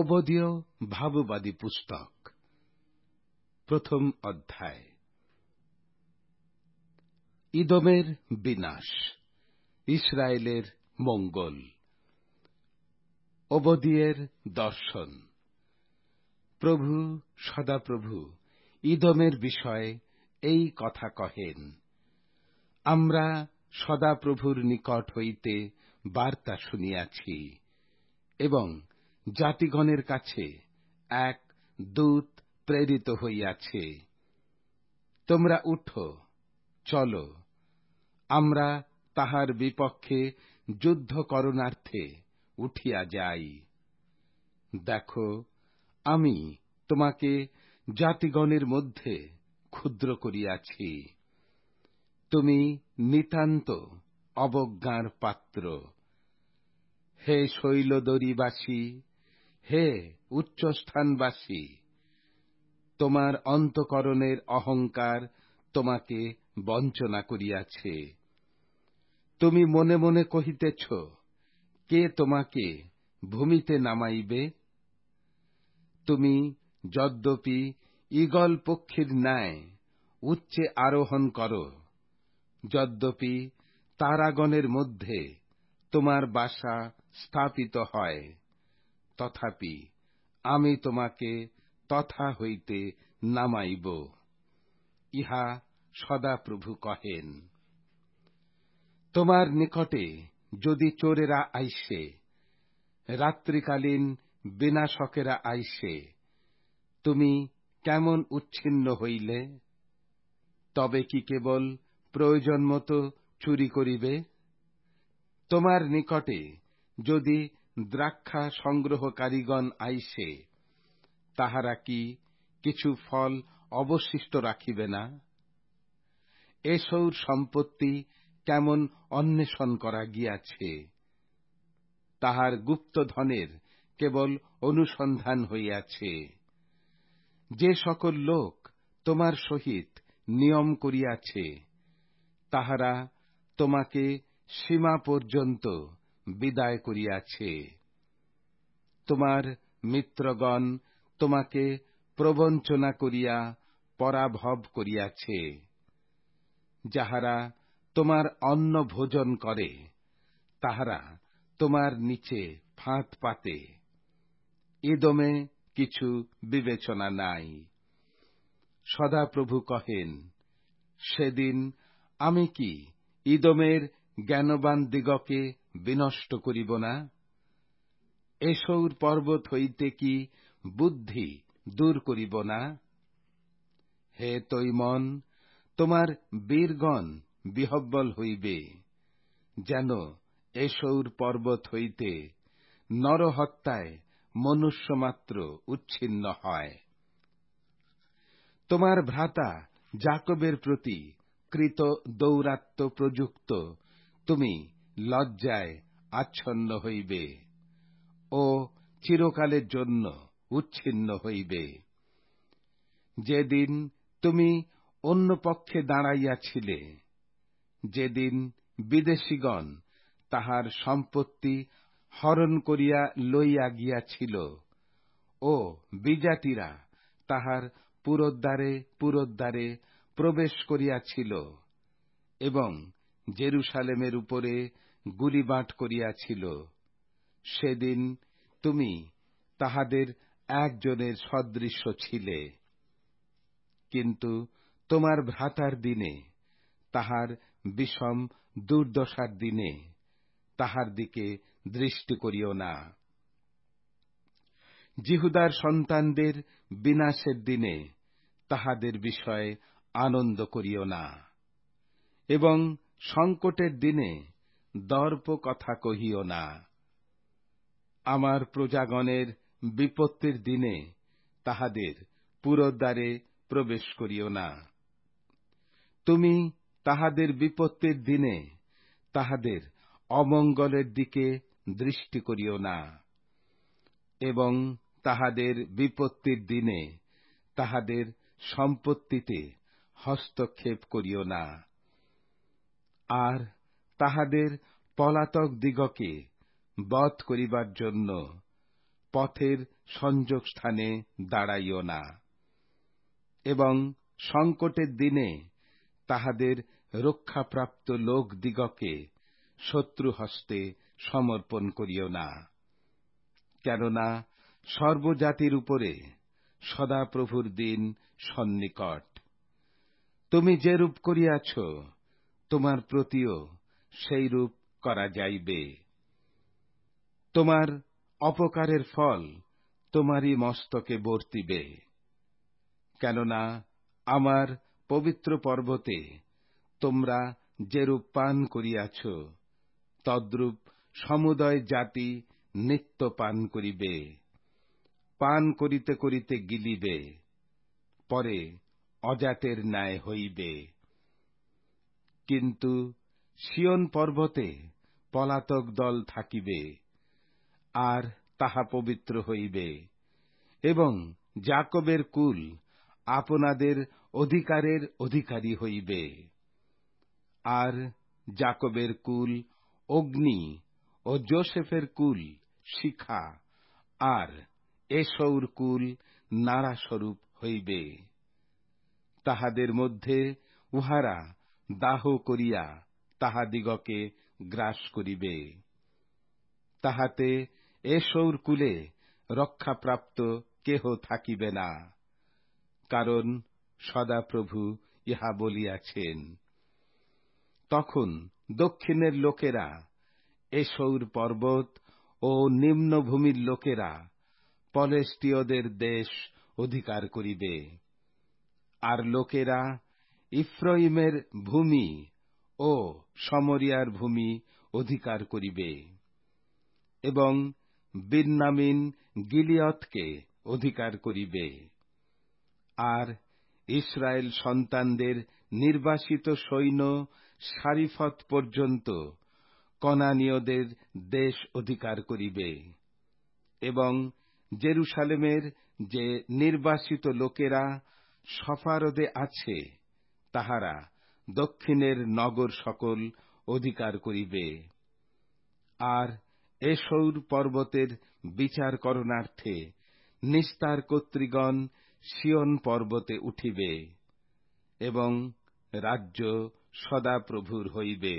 অবধীয় ভাববাদী পুস্তক প্রথম অধ্যায় ইদমের বিনাশ ইসরায়েলের মঙ্গল অবদিয়ের দর্শন প্রভু সদাপ্রভু ইদমের বিষয়ে এই কথা কহেন আমরা সদাপ্রভুর নিকট হইতে বার্তা শুনিয়াছি এবং জাতিগণের কাছে এক দূত প্রেরিত হইয়াছে তোমরা উঠো চলো আমরা তাহার বিপক্ষে যুদ্ধ করণার্থে উঠিয়া যাই দেখো আমি তোমাকে জাতিগণের মধ্যে ক্ষুদ্র করিয়াছি তুমি নিতান্ত অবজ্ঞার পাত্র হে শৈলদরিবাসী হে উচ্চস্থানবাসী তোমার অন্তঃকরণের অহংকার তোমাকে বঞ্চনা করিয়াছে তুমি মনে মনে কহিতেছ কে তোমাকে ভূমিতে নামাইবে তুমি যদ্যপি ঈগল পক্ষীর ন্যায় উচ্চে আরোহণ কর যদ্যপি তারাগণের মধ্যে তোমার বাসা স্থাপিত হয় তথাপি আমি তোমাকে তথা হইতে নামাইব ইহা সদাপ্রভু কহেন তোমার নিকটে যদি চোরেরা আইসে রাত্রিকালীন বিনাশকেরা আইসে তুমি কেমন উচ্ছিন্ন হইলে তবে কি কেবল প্রয়োজন মতো চুরি করিবে তোমার নিকটে যদি দ্রাক্ষা সংগ্রহকারীগণ আইসে তাহারা কি কিছু ফল অবশিষ্ট রাখিবে না এসৌর সম্পত্তি কেমন অন্বেষণ করা গিয়াছে তাহার গুপ্তধনের কেবল অনুসন্ধান হইয়াছে যে সকল লোক তোমার সহিত নিয়ম করিয়াছে তাহারা তোমাকে সীমা পর্যন্ত বিদায় করিয়াছে তোমার মিত্রগণ তোমাকে প্রবঞ্চনা করিয়া পরাভব করিয়াছে যাহারা তোমার অন্ন ভোজন করে তাহারা তোমার নিচে ফাঁদ পাতে ইদমে কিছু বিবেচনা নাই সদাপ্রভু কহেন সেদিন আমি কি ইদমের জ্ঞানবান দিগকে বিনষ্ট করিব না এসৌর পর্বত হইতে কি বুদ্ধি দূর করিব না হে তৈ মন তোমার বীরগণ বিহব্বল হইবে যেন এসৌর পর্বত হইতে নরহত্যায় মনুষ্যমাত্র উচ্ছিন্ন হয় তোমার ভ্রাতা জাকবের প্রতি কৃত দৌরাত্ম প্রযুক্ত তুমি লজ্জায় আচ্ছন্ন হইবে ও চিরকালের জন্য উচ্ছিন্ন হইবে যেদিন তুমি অন্য পক্ষে দাঁড়াইয়াছিলে যেদিন বিদেশিগণ তাহার সম্পত্তি হরণ করিয়া লইয়া গিয়াছিল ও বিজাতিরা তাহার পুরোদ্বারে পুরোদ্বারে প্রবেশ করিয়াছিল এবং জেরুসালেমের উপরে গুলিবাট করিয়াছিল সেদিন তুমি তাহাদের একজনের সদৃশ্য ছিলে কিন্তু তোমার ভ্রাতার দিনে তাহার বিষম দুর্দশার দিনে তাহার দিকে দৃষ্টি করিও না জিহুদার সন্তানদের বিনাশের দিনে তাহাদের বিষয়ে আনন্দ করিও না এবং সংকটের দিনে দর্প কথা কহিও না আমার প্রজাগণের বিপত্তির দিনে তাহাদের পুরদ্বারে প্রবেশ করিও না তুমি তাহাদের বিপত্তির দিনে তাহাদের অমঙ্গলের দিকে দৃষ্টি করিও না এবং তাহাদের বিপত্তির দিনে তাহাদের সম্পত্তিতে হস্তক্ষেপ করিও না আর তাহাদের দিগকে বধ করিবার জন্য পথের সংযোগ স্থানে দাঁড়াইও না এবং সংকটের দিনে তাহাদের রক্ষাপ্রাপ্ত লোক দিগকে শত্রু হস্তে সমর্পণ করিও না কেননা সর্বজাতির উপরে সদাপ্রভুর দিন সন্নিকট তুমি যেরূপ করিয়াছ তোমার প্রতিও সেইরূপ করা যাইবে তোমার অপকারের ফল তোমারই মস্তকে বর্তিবে কেননা আমার পবিত্র পর্বতে তোমরা যেরূপ পান করিয়াছ তদ্রূপ সমুদয় জাতি নিত্য পান করিবে পান করিতে করিতে গিলিবে পরে অজাতের ন্যায় হইবে কিন্তু সিয়ন পর্বতে পলাতক দল থাকিবে আর তাহা পবিত্র হইবে এবং জাকবের কুল আপনাদের অধিকারের অধিকারী হইবে আর জাকবের কুল অগ্নি ও যোসেফের কুল শিখা আর এসৌর কুল নারাস্বরূপ হইবে তাহাদের মধ্যে উহারা দাহ করিয়া তাহাদিগকে গ্রাস করিবে তাহাতে এ কুলে রক্ষাপ্রাপ্ত কেহ থাকিবে না কারণ সদাপ্রভু ইহা বলিয়াছেন তখন দক্ষিণের লোকেরা এসৌর পর্বত ও নিম্নভূমির লোকেরা পলেষ্টীয়দের দেশ অধিকার করিবে আর লোকেরা ইফ্রাহিমের ভূমি ও সমরিয়ার ভূমি অধিকার করিবে এবং বিন্নামিন গিলিয়তকে অধিকার করিবে আর ইসরায়েল সন্তানদের নির্বাসিত সৈন্য সারিফত পর্যন্ত কনানীয়দের দেশ অধিকার করিবে এবং জেরুসালেমের যে নির্বাসিত লোকেরা সফারদে আছে তাহারা দক্ষিণের নগর সকল অধিকার করিবে আর এসৌর পর্বতের বিচার করণার্থে নিস্তার কর্তৃগণ সিয়ন পর্বতে উঠিবে এবং রাজ্য সদাপ্রভুর হইবে